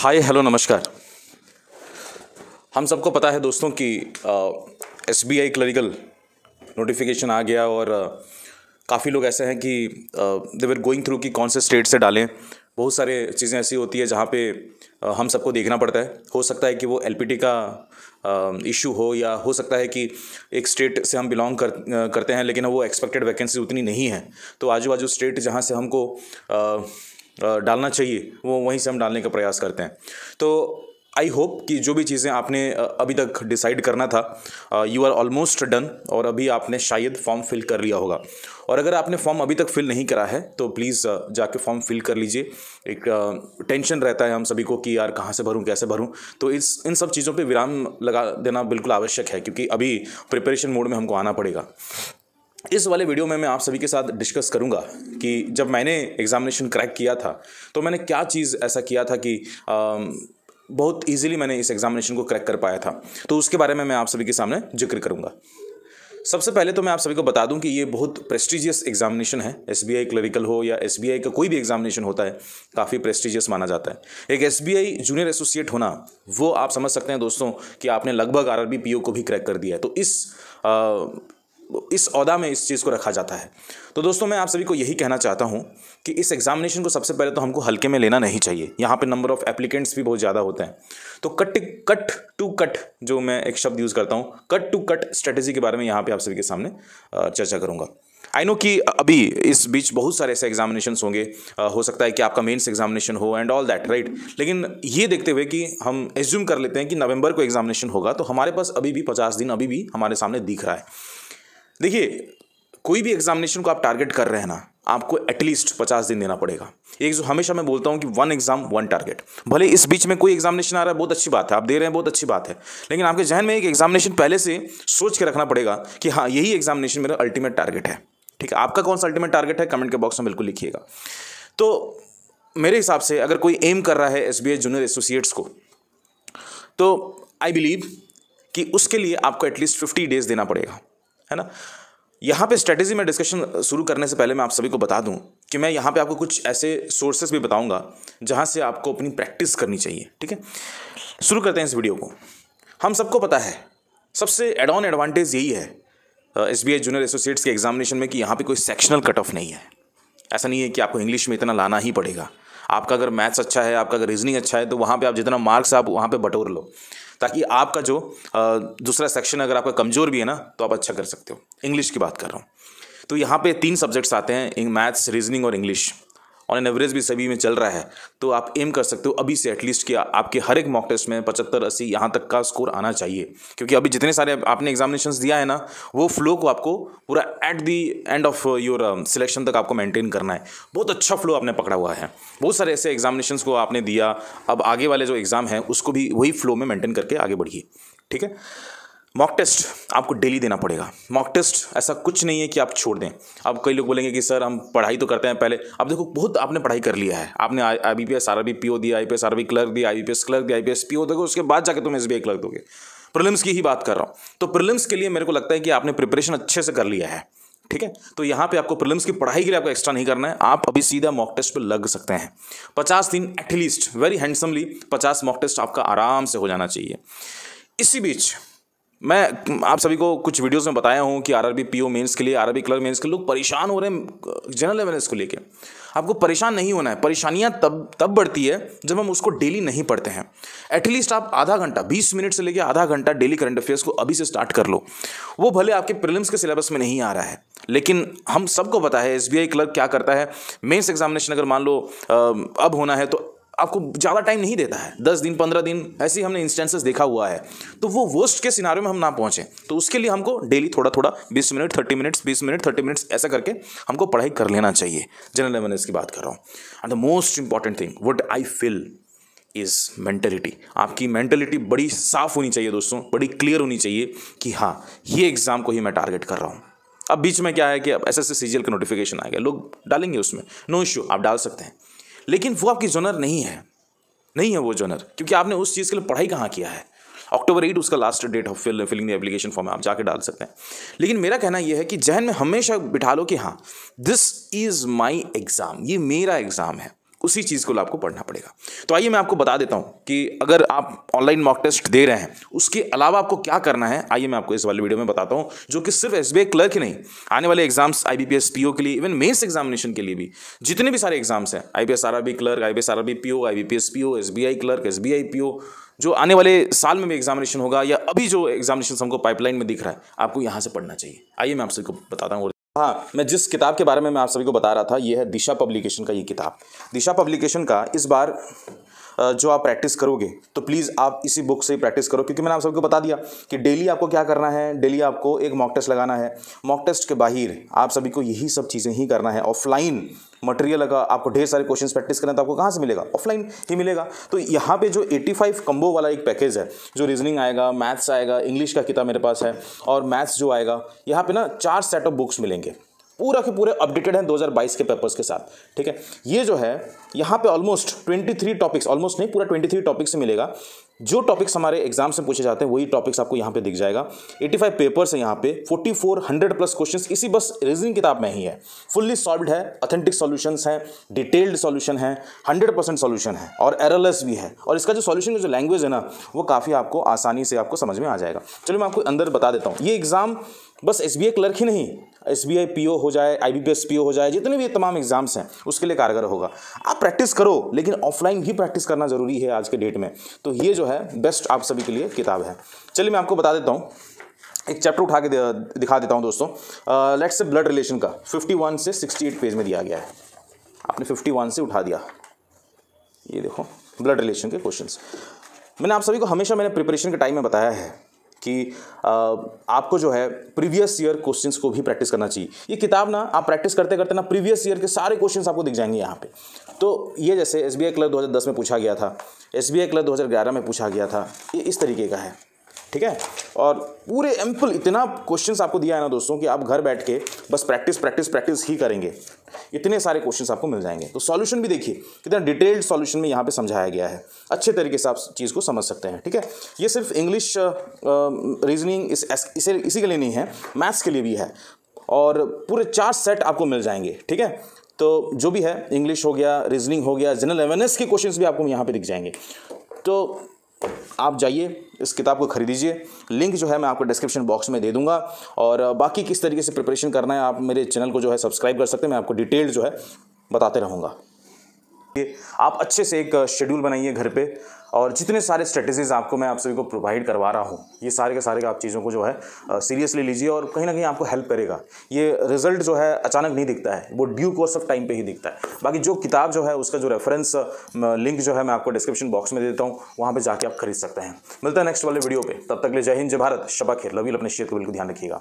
hi hello नमस्कार हम सबको पता है दोस्तों कि S B I clerical notification आ गया और काफ़ी लोग ऐसे हैं कि वर गोइंग थ्रू कि कौन से स्टेट से डालें बहुत सारे चीज़ें ऐसी होती है जहाँ पे आ, हम सबको देखना पड़ता है हो सकता है कि वो टी का इशू हो या हो सकता है कि एक स्टेट से हम बिलोंग कर करते हैं लेकिन वो एक्सपेक्टेड वैकेंसी उतनी नहीं है तो आजू बाजू स्टेट जहाँ से हमको आ, डालना चाहिए वो वहीं से हम डालने का प्रयास करते हैं तो आई होप कि जो भी चीज़ें आपने अभी तक डिसाइड करना था यू आर ऑलमोस्ट डन और अभी आपने शायद फॉर्म फिल कर लिया होगा और अगर आपने फॉर्म अभी तक फिल नहीं करा है तो प्लीज़ जाके फॉर्म फिल कर लीजिए एक टेंशन रहता है हम सभी को कि यार कहाँ से भरूँ कैसे भरूँ तो इस इन सब चीज़ों पे विराम लगा देना बिल्कुल आवश्यक है क्योंकि अभी प्रिपरेशन मोड में हमको आना पड़ेगा इस वाले वीडियो में मैं आप सभी के साथ डिस्कस करूंगा कि जब मैंने एग्ज़ामिनेशन क्रैक किया था तो मैंने क्या चीज़ ऐसा किया था कि आ, बहुत इजीली मैंने इस एग्ज़ामिनेशन को क्रैक कर पाया था तो उसके बारे में मैं आप सभी के सामने जिक्र करूंगा सबसे पहले तो मैं आप सभी को बता दूं कि ये बहुत प्रेस्टिजियस एग्जामिनेशन है एस बी आई क्लरिकल हो या एस बी आई का कोई भी एग्जामिनेशन होता है काफ़ी प्रेस्टिजियस माना जाता है एक S B I junior associate होना वो आप समझ सकते हैं दोस्तों कि आपने लगभग R R B P O को भी क्रैक कर दिया है तो इस आ, इस अहदा में इस चीज़ को रखा जाता है तो दोस्तों मैं आप सभी को यही कहना चाहता हूँ कि इस एग्जामिनेशन को सबसे पहले तो हमको हल्के में लेना नहीं चाहिए यहाँ पे नंबर ऑफ़ एप्लीकेंट्स भी बहुत ज़्यादा होते हैं तो कट कट टू कट जो मैं एक शब्द यूज़ करता हूँ कट टू कट स्ट्रेटेजी के बारे में यहाँ पर आप सभी के सामने चर्चा करूँगा आई नो कि अभी इस बीच बहुत सारे ऐसे एग्जामिनेशन होंगे हो सकता है कि आपका मेंस एग्जामिनेशन हो एंड ऑल दैट राइट लेकिन ये देखते हुए कि हम एज्यूम कर लेते हैं कि नवंबर को एग्जामिनेशन होगा तो हमारे पास अभी भी पचास दिन अभी भी हमारे सामने दिख रहा है देखिए कोई भी एग्जामिनेशन को आप टारगेट कर रहे हैं ना आपको एटलीस्ट पचास दिन देना पड़ेगा एक जो हमेशा मैं बोलता हूँ कि वन एग्जाम वन टारगेट भले इस बीच में कोई एग्जामिनेशन आ रहा है बहुत अच्छी बात है आप दे रहे हैं बहुत अच्छी बात है लेकिन आपके जहन में एक एग्जामिनेशन पहले से सोच के रखना पड़ेगा कि हाँ यही एग्जामिनेशन मेरा अल्टीमेट टारगेट है ठीक है आपका कौन सा अल्टीमेट टारगेट है कमेंट के बॉक्स में बिल्कुल लिखिएगा तो मेरे हिसाब से अगर कोई एम कर रहा है एस बी जूनियर एसोसिएट्स को तो आई बिलीव कि उसके लिए आपको एटलीस्ट फिफ्टी डेज देना पड़ेगा है ना यहाँ पे स्ट्रेटेजी में डिस्कशन शुरू करने से पहले मैं आप सभी को बता दूँ कि मैं यहाँ पे आपको कुछ ऐसे सोर्सेस भी बताऊँगा जहाँ से आपको अपनी प्रैक्टिस करनी चाहिए ठीक है शुरू करते हैं इस वीडियो को हम सबको पता है सबसे एड ऑन एडवांटेज यही है S B I junior associates के एग्जामिनेशन में कि यहाँ पे कोई सेक्शनल कट ऑफ नहीं है ऐसा नहीं है कि आपको इंग्लिश में इतना लाना ही पड़ेगा आपका अगर मैथ्स अच्छा है आपका अगर रीजनिंग अच्छा है तो वहाँ पर आप जितना मार्क्स आप वहाँ पर बटोर लो ताकि आपका जो दूसरा सेक्शन अगर आपका कमज़ोर भी है ना तो आप अच्छा कर सकते हो इंग्लिश की बात कर रहा हूँ तो यहाँ पे तीन सब्जेक्ट्स आते हैं मैथ्स रीजनिंग और इंग्लिश ऑन एन एवरेज भी सभी में चल रहा है तो आप एम कर सकते हो अभी से एटलीस्ट कि आपके हर एक मॉक टेस्ट में पचहत्तर अस्सी यहाँ तक का स्कोर आना चाहिए क्योंकि अभी जितने सारे आपने एग्जामिनेशन दिया है ना वो फ्लो को आपको पूरा at the end of your selection तक आपको मेंटेन करना है बहुत अच्छा फ्लो आपने पकड़ा हुआ है बहुत सारे ऐसे एग्जामिनेशन को आपने दिया अब आगे वाले जो एग्ज़ाम है उसको भी वही फ्लो में मेंटेन करके आगे बढ़िए ठीक है मॉक टेस्ट आपको डेली देना पड़ेगा मॉक टेस्ट ऐसा कुछ नहीं है कि आप छोड़ दें अब कई लोग बोलेंगे कि सर हम पढ़ाई तो करते हैं पहले अब देखो बहुत आपने पढ़ाई कर लिया है आपने I B P S R B P O दिया I P S R B clerk दिया आई पी एस क्लर्क दिया I P S P O दोगे उसके बाद जाकर तुम एस बी आई क्लर्क दोगे प्रिलिम्स की ही बात कर रहा हूँ तो प्रिलिम्स के लिए मेरे को लगता है कि आपने प्रिपरेशन अच्छे से कर लिया है ठीक है तो यहाँ पे आपको प्रिलिम्स की पढ़ाई के लिए आपको एक्स्ट्रा नहीं करना है आप अभी सीधा मॉक टेस्ट पर लग सकते हैं पचास दिन एटलीस्ट वेरी हैंडसमली पचास मॉक टेस्ट आपका आराम से हो जाना चाहिए इसी बीच मैं आप सभी को कुछ वीडियोस में बताया हूँ कि आरआरबी पीओ मेंस के लिए आरआरबी क्लर्क मेंस के लोग परेशान हो रहे हैं जनरल अवेयरनेस को लेके आपको परेशान नहीं होना है परेशानियाँ तब तब बढ़ती है जब हम उसको डेली नहीं पढ़ते हैं एटलीस्ट आप आधा घंटा 20 मिनट से लेकर आधा घंटा डेली करंट अफेयर्स को अभी से स्टार्ट कर लो वो भले आपके प्रिलिम्स के सिलेबस में नहीं आ रहा है लेकिन हम सबको पता है एस क्लर्क क्या करता है मेन्स एग्जामिनेशन अगर मान लो अब होना है तो आपको ज़्यादा टाइम नहीं देता है दस दिन पंद्रह दिन ऐसे हमने इंस्टेंसेस देखा हुआ है तो वो वर्स्ट के सिनारे में हम ना पहुँचें तो उसके लिए हमको डेली थोड़ा थोड़ा बीस मिनट थर्टी मिनट्स बीस मिनट थर्टी मिनट्स ऐसा करके हमको पढ़ाई कर लेना चाहिए जनरल अवेयरनेस की बात कर रहा हूँ and the most important thing what I feel is mentality आपकी मेंटेलिटी बड़ी साफ होनी चाहिए दोस्तों बड़ी क्लियर होनी चाहिए कि हाँ ये एग्ज़ाम को ही मैं टारगेट कर रहा हूँ अब बीच में क्या है कि अब एस एस सी का नोटिफिकेशन आ गया लोग डालेंगे उसमें नो इश्यू आप डाल सकते हैं लेकिन वो आपकी जोनर नहीं है नहीं है वो जोनर क्योंकि आपने उस चीज़ के लिए पढ़ाई कहाँ किया है अक्टूबर एट उसका last date of fill filling the application form आप जाके डाल सकते हैं लेकिन मेरा कहना यह है कि जहन में हमेशा बिठा लो कि हाँ दिस इज़ माई एग्ज़ाम ये मेरा एग्ज़ाम है उसी चीज़ को आपको पढ़ना पड़ेगा तो आइए मैं आपको बता देता हूँ कि अगर आप ऑनलाइन मॉक टेस्ट दे रहे हैं उसके अलावा आपको क्या करना है आइए मैं आपको इस वाले वीडियो में बताता हूँ जो कि सिर्फ एस क्लर्क ही नहीं आने वाले एग्जाम्स आई पीओ के लिए इवन मेन्स एग्जामिनेशन के लिए भी जितने भी सारे एग्जाम्स हैं I B S R clerk I B S R B O I B P S P O S B I clerk S B I P O जो आने वाले साल में भी एग्जामिनेशन होगा या अभी जो एग्जामिनेशन हमको पाइपलाइन में दिख रहा है आपको यहाँ से पढ़ना चाहिए आइए मैं आपसे बताता हूँ हाँ मैं जिस किताब के बारे में मैं आप सभी को बता रहा था ये है दिशा पब्लिकेशन का ये किताब दिशा पब्लिकेशन का इस बार जो आप प्रैक्टिस करोगे तो प्लीज़ आप इसी बुक से ही प्रैक्टिस करो क्योंकि मैंने आप सबको बता दिया कि डेली आपको क्या करना है डेली आपको एक मॉक टेस्ट लगाना है मॉक टेस्ट के बाहर आप सभी को यही सब चीज़ें ही करना है ऑफलाइन मटेरियल अगर आपको ढेर सारे क्वेश्चंस प्रैक्टिस करना तो आपको कहाँ से मिलेगा ऑफलाइन ही मिलेगा तो यहाँ पे जो 85 कंबो वाला एक पैकेज है जो रीजनिंग आएगा मैथ्स आएगा इंग्लिश का किताब मेरे पास है और मैथ्स जो आएगा यहाँ पे ना चार सेट ऑफ बुक्स मिलेंगे पूरा के पूरे अपडेटेड हैं 2022 के पेपर्स के साथ ठीक है ये जो है यहाँ पे ऑलमोस्ट 23 टॉपिक्स ऑलमोस्ट नहीं पूरा 23 टॉपिक्स मिलेगा जो टॉपिक्स हमारे एग्जाम से पूछे जाते हैं वही टॉपिक्स आपको यहाँ पे दिख जाएगा 85 पेपर्स है यहाँ पे 4400 प्लस क्वेश्चंस इसी बस रीजनिंग किताब में ही है फुल्ली सॉल्व्ड है ऑथेंटिक सॉल्यूशंस हैं डिटेल्ड सॉल्यूशन है 100 परसेंट सोल्यूशन है और एरलेस भी है और इसका जो सॉल्यूशन जो लैंग्वेज है ना वो काफ़ी आपको आसानी से आपको समझ में आ जाएगा चलो मैं आपको अंदर बता देता हूँ ये एग्ज़ाम बस एस बी क्लर्क ही नहीं S B I P O हो जाए I B P S P O हो जाए जितने भी तमाम एग्जाम्स हैं उसके लिए कारगर होगा आप प्रैक्टिस करो लेकिन ऑफलाइन भी प्रैक्टिस करना जरूरी है आज के डेट में तो ये जो है बेस्ट आप सभी के लिए किताब है चलिए मैं आपको बता देता हूँ एक चैप्टर उठा के दिखा देता हूँ दोस्तों लेट्स से ब्लड रिलेशन का 51 से 68 पेज में दिया गया है आपने 51 से उठा दिया ये देखो ब्लड रिलेशन के क्वेश्चंस मैंने आप सभी को हमेशा मैंने प्रिपरेशन के टाइम में बताया है कि आपको जो है प्रीवियस ईयर क्वेश्चंस को भी प्रैक्टिस करना चाहिए ये किताब ना आप प्रैक्टिस करते करते ना प्रीवियस ईयर के सारे क्वेश्चंस आपको दिख जाएंगे यहाँ पे तो ये जैसे एस बी आई क्लर्क दो में पूछा गया था एस बी आई क्लर्क दो में पूछा गया था ये इस तरीके का है ठीक है और पूरे एम्पल इतना क्वेश्चन आपको दिया है ना दोस्तों कि आप घर बैठ के बस प्रैक्टिस प्रैक्टिस प्रैक्टिस ही करेंगे इतने सारे क्वेश्चन आपको मिल जाएंगे तो सॉल्यूशन भी देखिए कितना डिटेल्ड सॉल्यूशन में यहाँ पे समझाया गया है अच्छे तरीके से आप चीज़ को समझ सकते हैं ठीक है ये सिर्फ इंग्लिश रीजनिंग इस, इसी के लिए नहीं है मैथ्स के लिए भी है और पूरे चार सेट आपको मिल जाएंगे ठीक है तो जो भी है इंग्लिश हो गया रीजनिंग हो गया जनरल अवेयरनेस के क्वेश्चन भी आपको यहाँ पर दिख जाएंगे तो आप जाइए इस किताब को खरीदीजिए लिंक जो है मैं आपको डिस्क्रिप्शन बॉक्स में दे दूंगा और बाकी किस तरीके से प्रिपरेशन करना है आप मेरे चैनल को जो है सब्सक्राइब कर सकते हैं मैं आपको डिटेल जो है बताते रहूँगा आप अच्छे से एक शेड्यूल बनाइए घर पे और जितने सारे स्ट्रेटजीज आपको मैं आप सभी को प्रोवाइड करवा रहा हूँ ये सारे के सारे आप चीज़ों को जो है सीरियसली लीजिए और कहीं ना कहीं आपको हेल्प करेगा ये रिजल्ट जो है अचानक नहीं दिखता है वो ड्यू कोर्स ऑफ टाइम पे ही दिखता है बाकी जो किताब जो है उसका जो रेफरेंस लिंक जो है मैं आपको डिस्क्रिप्शन बॉक्स में देता हूँ वहाँ पर जाके आप खरीद सकते हैं मिलता है नेक्स्ट वाले वीडियो पर तब तक ले जय हिंद जय भारत शबा खेर लवील अपने शेयर को बिल्कुल ध्यान रखिएगा